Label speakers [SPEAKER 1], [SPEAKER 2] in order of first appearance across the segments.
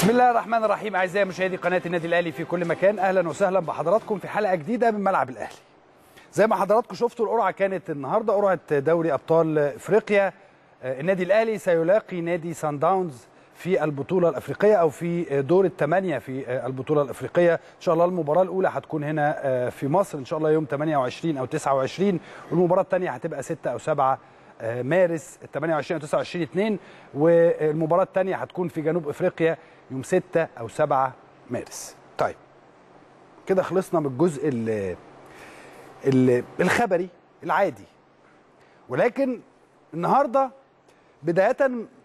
[SPEAKER 1] بسم الله الرحمن الرحيم اعزائي مشاهدي قناه النادي الاهلي في كل مكان اهلا وسهلا بحضراتكم في حلقه جديده من ملعب الاهلي زي ما حضراتكم شفتوا القرعه كانت النهارده قرعه دوري ابطال افريقيا آه، النادي الاهلي سيلاقي نادي سان داونز في البطوله الافريقيه او في آه، دور الثمانيه في آه، البطوله الافريقيه ان شاء الله المباراه الاولى هتكون هنا في مصر ان شاء الله يوم 28 او 29 والمباراه الثانيه هتبقى 6 او 7 مارس 28 29 2 والمباراه الثانيه هتكون في جنوب افريقيا يوم 6 او 7 مارس طيب كده خلصنا من الجزء ال الخبري العادي ولكن النهارده بدايه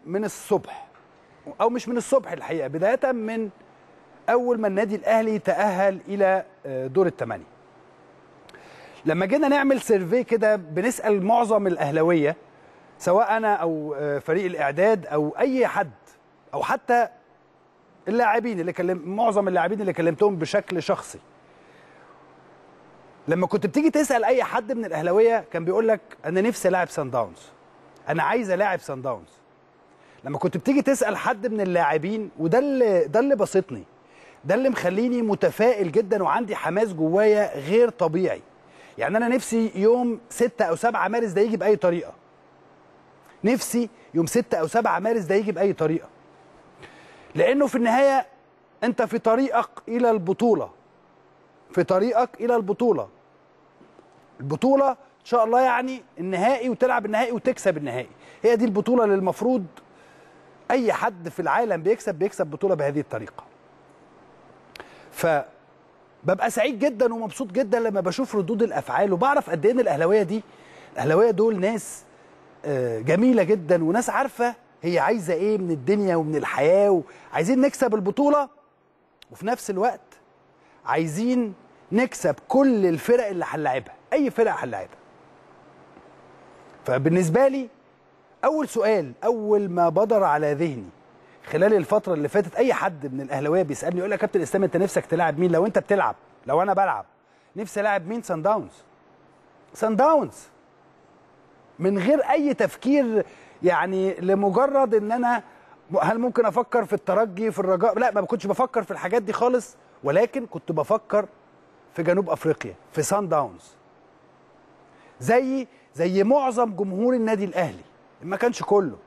[SPEAKER 1] من الصبح او مش من الصبح الحقيقه بدايه من اول ما النادي الاهلي تاهل الى آه، دور الثمانيه لما جينا نعمل سيرفي كده بنسال معظم الاهلاويه سواء انا او آه، فريق الاعداد او اي حد او حتى اللاعبين اللي كلم معظم اللاعبين اللي كلمتهم بشكل شخصي لما كنت بتيجي تسال اي حد من الاهلاويه كان بيقول لك انا نفسي لاعب سان داونز انا عايز الاعب سان داونز لما كنت بتيجي تسال حد من اللاعبين وده اللي ده اللي بسطني ده اللي مخليني متفائل جدا وعندي حماس جوايا غير طبيعي يعني انا نفسي يوم 6 او 7 مارس ده يجي باي طريقه نفسي يوم 6 او 7 مارس ده يجي باي طريقه لانه في النهايه انت في طريقك الى البطوله في طريقك الى البطوله البطوله ان شاء الله يعني النهائي وتلعب النهائي وتكسب النهائي هي دي البطوله اللي المفروض اي حد في العالم بيكسب بيكسب بطوله بهذه الطريقه ف ببقى سعيد جدا ومبسوط جدا لما بشوف ردود الافعال وبعرف قد ايه الاهلاويه دي الاهلاويه دول ناس جميله جدا وناس عارفه هي عايزه ايه من الدنيا ومن الحياه وعايزين نكسب البطوله وفي نفس الوقت عايزين نكسب كل الفرق اللي هنلاعبها اي فرقه هنلاعبها فبالنسبه لي اول سؤال اول ما بدر على ذهني خلال الفتره اللي فاتت اي حد من الاهلاويه بيسالني يقول لك كابتن اسلام انت نفسك تلعب مين لو انت بتلعب لو انا بلعب نفسي العب مين سان داونز سان داونز من غير اي تفكير يعني لمجرد ان انا هل ممكن افكر في الترجي في الرجاء لا ما كنتش بفكر في الحاجات دي خالص ولكن كنت بفكر في جنوب افريقيا في سان داونز زي زي معظم جمهور النادي الاهلي ما كانش كله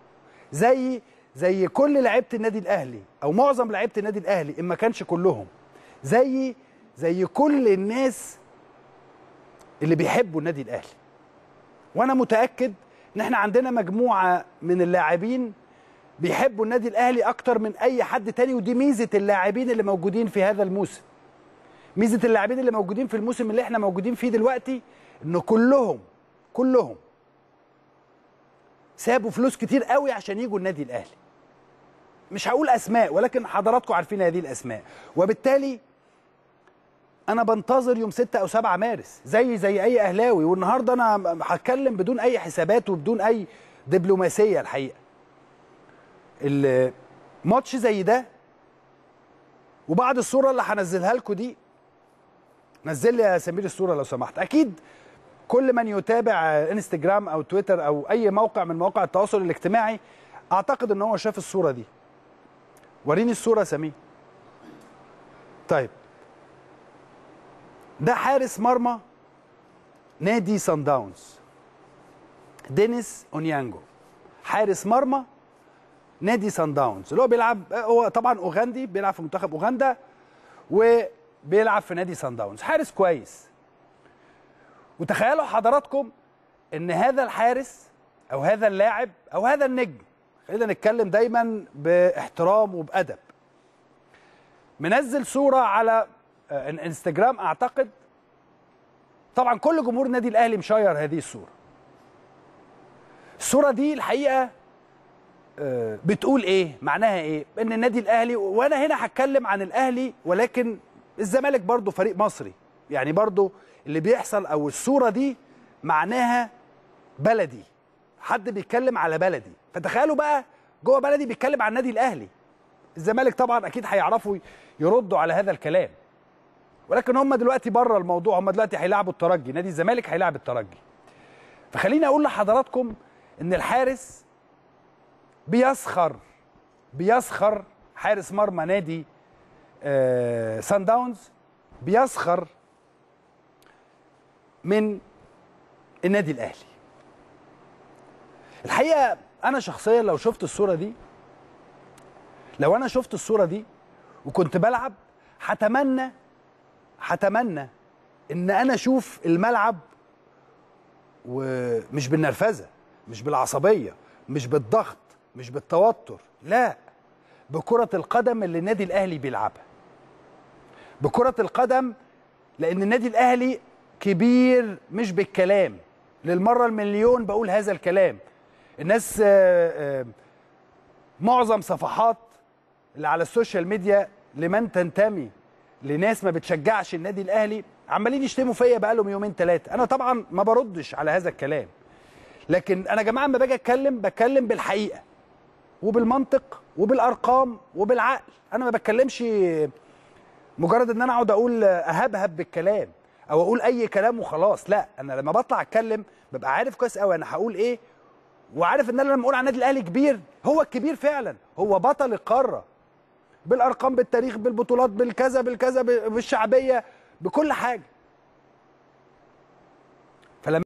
[SPEAKER 1] زي زي كل لعيبه النادي الاهلي او معظم لعيبه النادي الاهلي ان ما كانش كلهم زي زي كل الناس اللي بيحبوا النادي الاهلي وانا متاكد ان احنا عندنا مجموعه من اللاعبين بيحبوا النادي الاهلي اكتر من اي حد تاني ودي ميزه اللاعبين اللي موجودين في هذا الموسم ميزه اللاعبين اللي موجودين في الموسم اللي احنا موجودين فيه دلوقتي ان كلهم كلهم سابوا فلوس كتير قوي عشان يجوا النادي الاهلي مش هقول اسماء ولكن حضراتكم عارفين هذه الاسماء وبالتالي انا بنتظر يوم 6 او 7 مارس زي زي اي اهلاوي والنهارده انا هتكلم بدون اي حسابات وبدون اي دبلوماسيه الحقيقه الماتش زي ده وبعد الصوره اللي هنزلها لكم دي نزل لي يا سمير الصوره لو سمحت اكيد كل من يتابع انستجرام او تويتر او اي موقع من مواقع التواصل الاجتماعي اعتقد ان هو شاف الصوره دي وريني الصوره سمير طيب ده حارس مرمى نادي سان داونز دينيس اونيانجو حارس مرمى نادي سان داونز اللي هو بيلعب هو طبعا اوغندي بيلعب في منتخب اوغندا وبيلعب في نادي سان داونز حارس كويس وتخيلوا حضراتكم ان هذا الحارس او هذا اللاعب او هذا النجم خلينا نتكلم دايما باحترام وبادب منزل صوره على آه، انستجرام اعتقد طبعا كل جمهور النادي الاهلي مشير هذه الصوره الصوره دي الحقيقه آه، بتقول ايه معناها ايه ان النادي الاهلي وانا هنا هتكلم عن الاهلي ولكن الزمالك برضه فريق مصري يعني برضه اللي بيحصل او الصوره دي معناها بلدي حد بيتكلم على بلدي فتخيلوا بقى جوه بلدي بيتكلم عن النادي الاهلي الزمالك طبعا اكيد هيعرفوا يردوا على هذا الكلام ولكن هم دلوقتي بره الموضوع هم دلوقتي هيلاعبوا الترجي نادي الزمالك هيلاعب الترجي فخليني اقول لحضراتكم ان الحارس بيسخر بيسخر حارس مرمى نادي آه سان داونز بيسخر من النادي الاهلي الحقيقه انا شخصيا لو شفت الصوره دي لو انا شفت الصوره دي وكنت بلعب هتمنى هتمنى ان انا اشوف الملعب ومش بالنرفزه مش بالعصبيه مش بالضغط مش بالتوتر لا بكره القدم اللي النادي الاهلي بيلعبها بكره القدم لان النادي الاهلي كبير مش بالكلام للمره المليون بقول هذا الكلام الناس آه، آه، معظم صفحات اللي على السوشيال ميديا لمن تنتمي لناس ما بتشجعش النادي الاهلي عمالين يشتموا فيا بقالهم يومين ثلاثه انا طبعا ما بردش على هذا الكلام لكن انا يا جماعه لما باجي اتكلم بتكلم بالحقيقه وبالمنطق وبالارقام وبالعقل انا ما بتكلمش مجرد ان انا اقعد اقول اهبهب بالكلام او اقول اي كلام وخلاص لا انا لما بطلع اتكلم ببقى عارف كويس قوي انا هقول ايه وعارف ان انا لما اقول على النادي الاهلي كبير هو الكبير فعلا هو بطل القاره بالارقام بالتاريخ بالبطولات بالكذا بالكذا بالشعبيه بكل حاجه